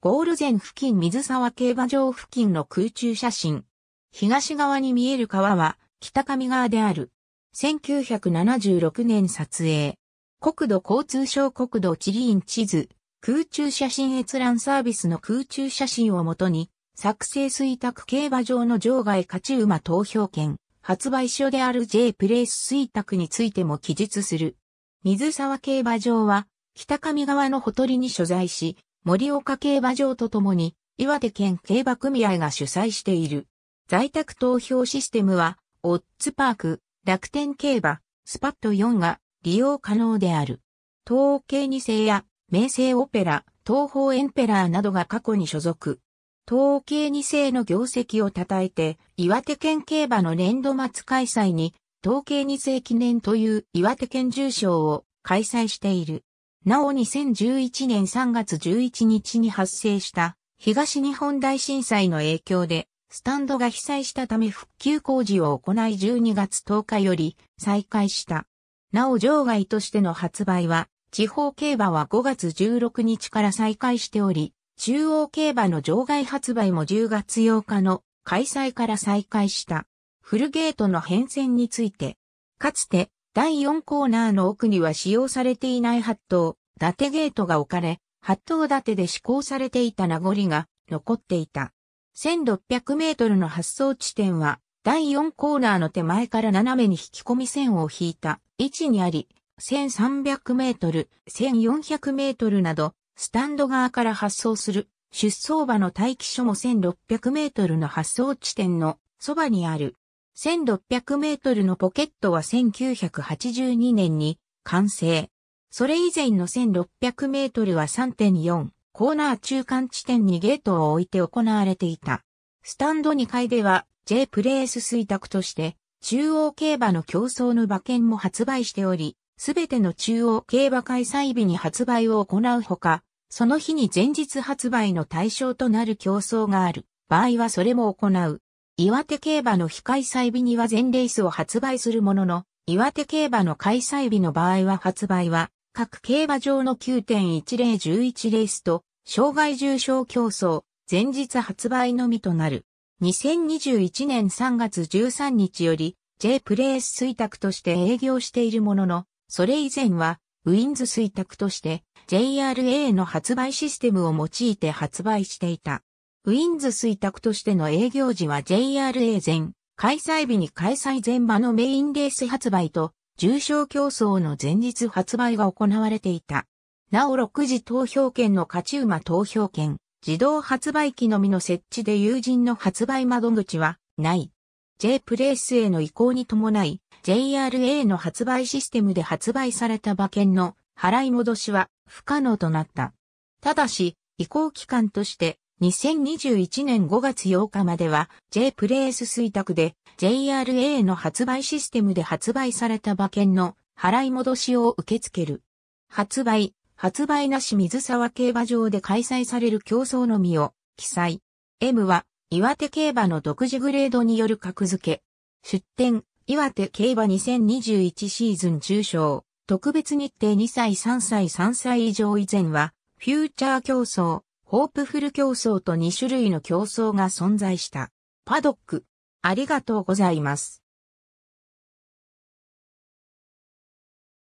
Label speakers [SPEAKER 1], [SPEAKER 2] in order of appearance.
[SPEAKER 1] ゴール前付近水沢競馬場付近の空中写真。東側に見える川は北上川である。1976年撮影。国土交通省国土地理院地図、空中写真閲覧サービスの空中写真をもとに、作成水沢競馬場の場外勝ち馬投票券、発売所である J プレイス水沢についても記述する。水沢競馬場は、北上川のほとりに所在し、盛岡競馬場とともに、岩手県競馬組合が主催している。在宅投票システムは、オッツパーク、楽天競馬、スパット4が利用可能である。東欧系二世や、名声オペラ、東方エンペラーなどが過去に所属。東欧系二世の業績を称えて、岩手県競馬の年度末開催に、東計二世記念という岩手県重賞を開催している。なお2011年3月11日に発生した東日本大震災の影響でスタンドが被災したため復旧工事を行い12月10日より再開した。なお場外としての発売は地方競馬は5月16日から再開しており、中央競馬の場外発売も10月8日の開催から再開した。フルゲートの変遷について、かつて第4コーナーの奥には使用されていない8頭、伊達ゲートが置かれ、8頭伊達で施行されていた名残が残っていた。1600メートルの発送地点は、第4コーナーの手前から斜めに引き込み線を引いた位置にあり、1300メートル、1400メートルなど、スタンド側から発送する出走馬の待機所も1600メートルの発送地点のそばにある。1600メートルのポケットは1982年に完成。それ以前の1600メートルは3.4コーナー中間地点にゲートを置いて行われていた。スタンド2階では J プレース水卓として中央競馬の競争の馬券も発売しており、すべての中央競馬開催日に発売を行うほか、その日に前日発売の対象となる競争がある場合はそれも行う。岩手競馬の非開催日には全レースを発売するものの、岩手競馬の開催日の場合は発売は、各競馬場の9.1011レースと、障害重症競争、前日発売のみとなる。2021年3月13日より、J プレース推択として営業しているものの、それ以前は、ウィンズ推択として、JRA の発売システムを用いて発売していた。ウィンズ水卓としての営業時は JRA 前、開催日に開催前場のメインレース発売と、重賞競争の前日発売が行われていた。なお6時投票券の勝ち馬投票券、自動発売機のみの設置で友人の発売窓口はない。J プレイスへの移行に伴い、JRA の発売システムで発売された馬券の払い戻しは不可能となった。ただし、移行期間として2021年5月8日までは J プレイス水託で JRA の発売システムで発売された馬券の払い戻しを受け付ける。発売、発売なし水沢競馬場で開催される競争のみを記載。M は岩手競馬の独自グレードによる格付け。出展、岩手競馬2021シーズン重賞。特別日程2歳3歳3歳以上以前は、フューチャー競争、ホープフル競争と2種類の競争が存在した。パドック。ありがとうございます。